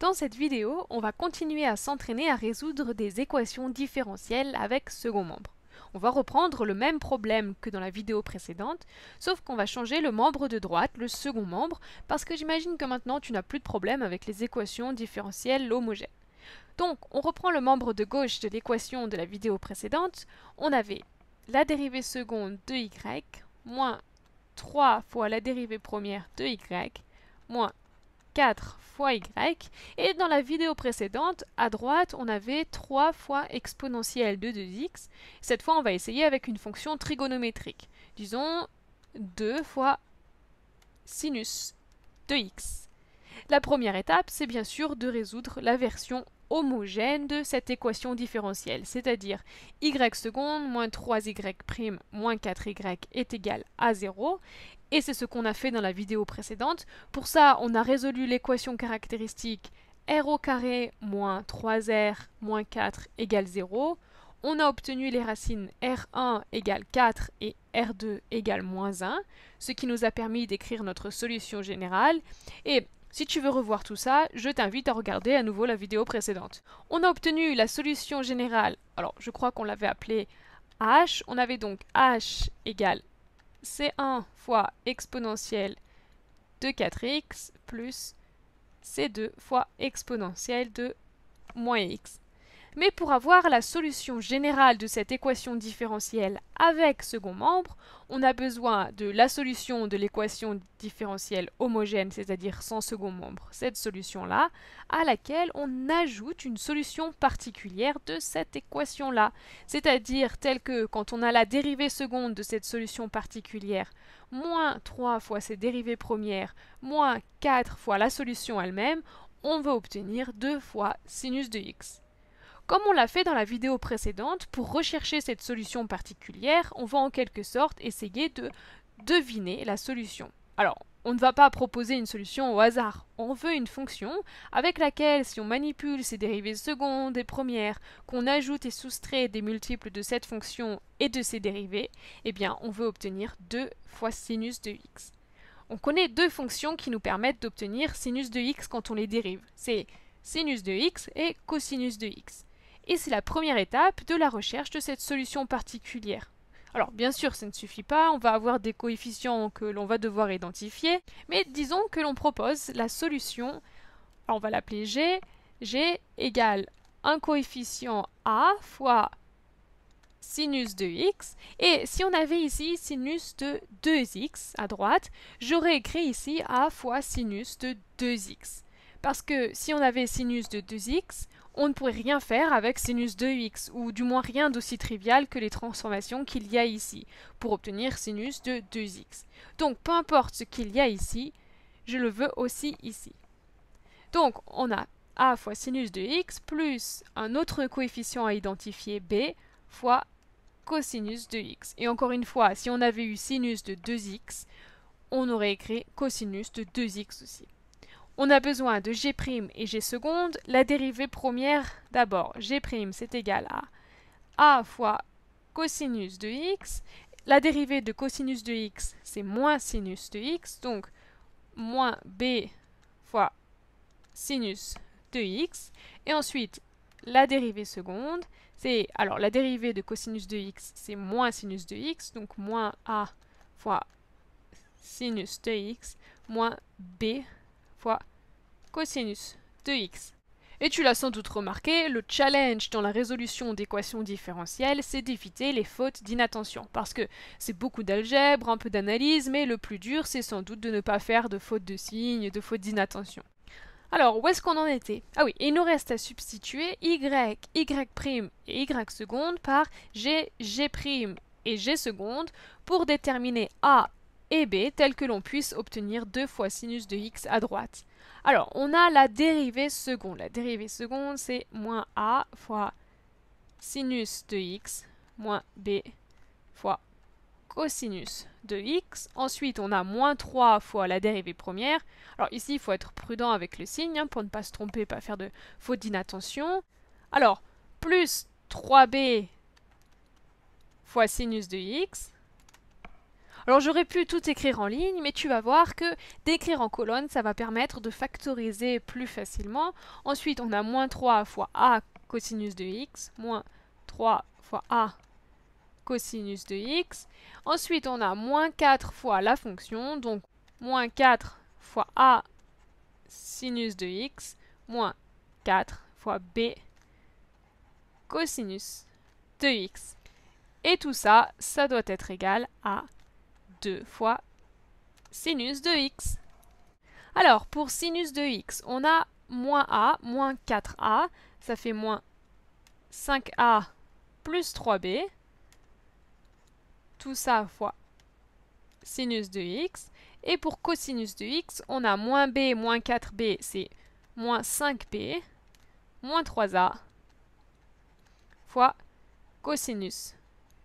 Dans cette vidéo, on va continuer à s'entraîner à résoudre des équations différentielles avec second membre. On va reprendre le même problème que dans la vidéo précédente, sauf qu'on va changer le membre de droite, le second membre, parce que j'imagine que maintenant tu n'as plus de problème avec les équations différentielles homogènes. Donc, on reprend le membre de gauche de l'équation de la vidéo précédente. On avait la dérivée seconde de y moins 3 fois la dérivée première de y moins 4 fois y. Et dans la vidéo précédente, à droite, on avait 3 fois exponentielle de 2x. Cette fois, on va essayer avec une fonction trigonométrique. Disons 2 fois sinus de x. La première étape, c'est bien sûr de résoudre la version homogène de cette équation différentielle, c'est-à-dire y seconde moins 3y prime moins 4y est égal à 0. Et c'est ce qu'on a fait dans la vidéo précédente. Pour ça, on a résolu l'équation caractéristique r au carré moins 3r moins 4 égale 0. On a obtenu les racines r1 égale 4 et r2 égale moins 1, ce qui nous a permis d'écrire notre solution générale. Et si tu veux revoir tout ça, je t'invite à regarder à nouveau la vidéo précédente. On a obtenu la solution générale, alors je crois qu'on l'avait appelée h, on avait donc h égale c1 fois exponentielle de 4x plus c2 fois exponentielle de moins x mais pour avoir la solution générale de cette équation différentielle avec second membre, on a besoin de la solution de l'équation différentielle homogène, c'est-à-dire sans second membre, cette solution-là, à laquelle on ajoute une solution particulière de cette équation-là, c'est-à-dire telle que quand on a la dérivée seconde de cette solution particulière, moins 3 fois ses dérivées premières, moins 4 fois la solution elle-même, on va obtenir 2 fois sinus de x. Comme on l'a fait dans la vidéo précédente, pour rechercher cette solution particulière, on va en quelque sorte essayer de deviner la solution. Alors, on ne va pas proposer une solution au hasard. On veut une fonction avec laquelle, si on manipule ses dérivées secondes et premières, qu'on ajoute et soustrait des multiples de cette fonction et de ses dérivées, eh bien, on veut obtenir 2 fois sinus de x. On connaît deux fonctions qui nous permettent d'obtenir sinus de x quand on les dérive. C'est sinus de x et cosinus de x et c'est la première étape de la recherche de cette solution particulière. Alors bien sûr, ça ne suffit pas, on va avoir des coefficients que l'on va devoir identifier, mais disons que l'on propose la solution, on va l'appeler G, G égale un coefficient A fois sinus de x, et si on avait ici sinus de 2x à droite, j'aurais écrit ici A fois sinus de 2x. Parce que si on avait sinus de 2x, on ne pourrait rien faire avec sinus 2x, ou du moins rien d'aussi trivial que les transformations qu'il y a ici, pour obtenir sinus de 2x. Donc peu importe ce qu'il y a ici, je le veux aussi ici. Donc on a a fois sinus de x plus un autre coefficient à identifier, b, fois cosinus de x. Et encore une fois, si on avait eu sinus de 2x, on aurait écrit cosinus de 2x aussi. On a besoin de g' et g seconde, la dérivée première d'abord. g' c'est égal à a fois cosinus de x. La dérivée de cosinus de x, c'est moins sinus de x, donc moins b fois sinus de x. Et ensuite, la dérivée seconde, c'est... Alors, la dérivée de cosinus de x, c'est moins sinus de x, donc moins a fois sinus de x, moins b fois cosinus de x. Et tu l'as sans doute remarqué, le challenge dans la résolution d'équations différentielles, c'est d'éviter les fautes d'inattention. Parce que c'est beaucoup d'algèbre, un peu d'analyse, mais le plus dur, c'est sans doute de ne pas faire de fautes de signes, de fautes d'inattention. Alors, où est-ce qu'on en était Ah oui, il nous reste à substituer y, y' et y seconde par g, g' et g seconde pour déterminer a et b tel que l'on puisse obtenir 2 fois sinus de x à droite. Alors, on a la dérivée seconde. La dérivée seconde, c'est moins a fois sinus de x moins b fois cosinus de x. Ensuite, on a moins 3 fois la dérivée première. Alors ici, il faut être prudent avec le signe hein, pour ne pas se tromper, pas faire de faute d'inattention. Alors, plus 3b fois sinus de x alors j'aurais pu tout écrire en ligne, mais tu vas voir que d'écrire en colonne, ça va permettre de factoriser plus facilement. Ensuite, on a moins 3 fois a cosinus de x, moins 3 fois a cosinus de x. Ensuite, on a moins 4 fois la fonction, donc moins 4 fois a sinus de x, moins 4 fois b cosinus de x. Et tout ça, ça doit être égal à 2 fois sinus de x. Alors, pour sinus de x, on a moins a, moins 4a, ça fait moins 5a plus 3b, tout ça fois sinus de x, et pour cosinus de x, on a moins b, moins 4b, c'est moins 5b, moins 3a, fois cosinus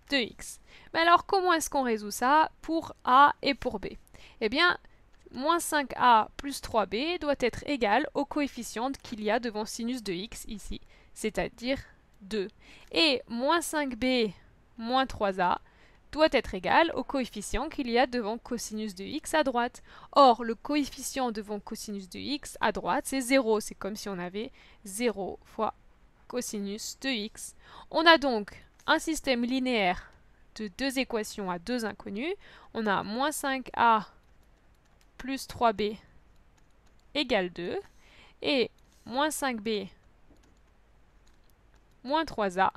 de x. Mais alors comment est-ce qu'on résout ça pour a et pour b Eh bien, moins 5a plus 3b doit être égal au coefficient qu'il y a devant sinus de x ici, c'est-à-dire 2. Et moins 5b moins 3a doit être égal au coefficient qu'il y a devant cosinus de x à droite. Or, le coefficient devant cosinus de x à droite, c'est 0. C'est comme si on avait 0 fois cosinus de x. On a donc un système linéaire de deux équations à deux inconnues, on a moins 5a plus 3b égale 2, et moins 5b moins 3a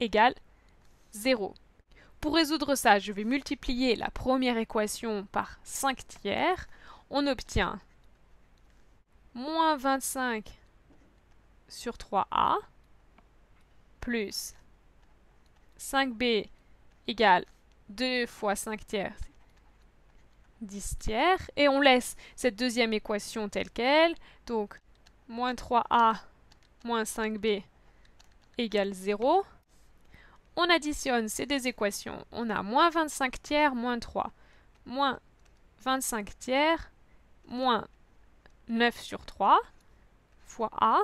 égale 0. Pour résoudre ça, je vais multiplier la première équation par 5 tiers. On obtient moins 25 sur 3a plus 5b égale 2 fois 5 tiers, 10 tiers. Et on laisse cette deuxième équation telle qu'elle. Donc, moins 3a moins 5b égale 0. On additionne ces deux équations. On a moins 25 tiers moins 3. Moins 25 tiers moins 9 sur 3 fois a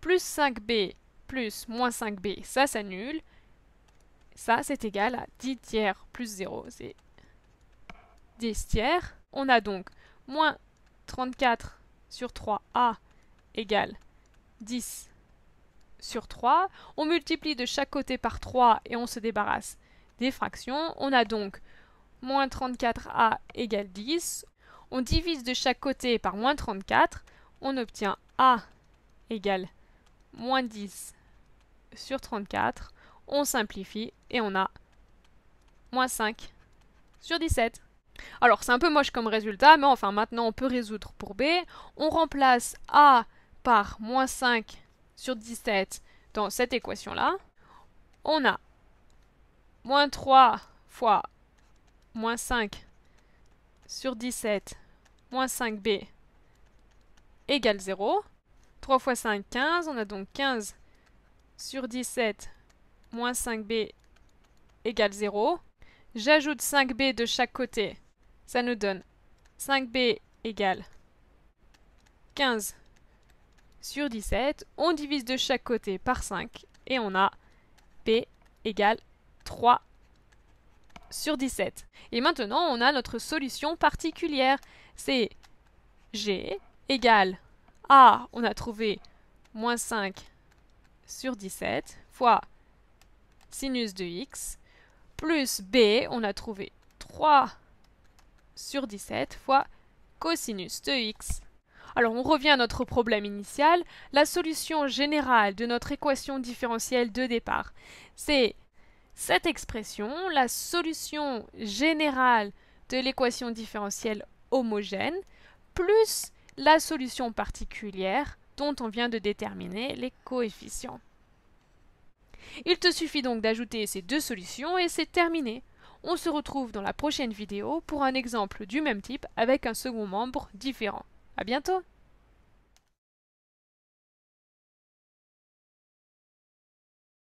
plus 5b plus moins 5b, ça s'annule ça, c'est égal à 10 tiers plus 0, c'est 10 tiers. On a donc moins 34 sur 3a égale 10 sur 3. On multiplie de chaque côté par 3 et on se débarrasse des fractions. On a donc moins 34a égale 10. On divise de chaque côté par moins 34. On obtient a égale moins 10 sur 34 on simplifie et on a moins 5 sur 17. Alors c'est un peu moche comme résultat, mais enfin maintenant on peut résoudre pour B. On remplace A par moins 5 sur 17 dans cette équation-là. On a moins 3 fois moins 5 sur 17 moins 5B égale 0. 3 fois 5, 15. On a donc 15 sur 17 moins 5b égale 0. J'ajoute 5b de chaque côté. Ça nous donne 5b égale 15 sur 17. On divise de chaque côté par 5 et on a b égale 3 sur 17. Et maintenant, on a notre solution particulière. C'est g égale a, on a trouvé moins 5 sur 17, fois sinus de x, plus b, on a trouvé 3 sur 17 fois cosinus de x. Alors on revient à notre problème initial. La solution générale de notre équation différentielle de départ, c'est cette expression, la solution générale de l'équation différentielle homogène, plus la solution particulière dont on vient de déterminer les coefficients. Il te suffit donc d'ajouter ces deux solutions et c'est terminé. On se retrouve dans la prochaine vidéo pour un exemple du même type avec un second membre différent. A bientôt